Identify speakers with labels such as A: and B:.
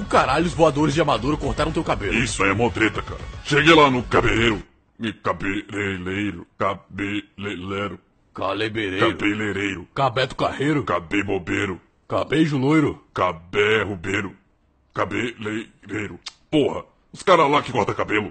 A: O caralho, os voadores de Amador cortaram teu cabelo. Isso
B: aí é mó treta, cara. Cheguei lá no cabeleireiro. Me cabeleireiro. Cabeleireiro. Calebereiro. Cabeleireiro. Cabeto Carreiro. bobeiro. Cabejo loiro. rubeiro. Cabeleireiro. Porra, os caras lá que corta cabelo.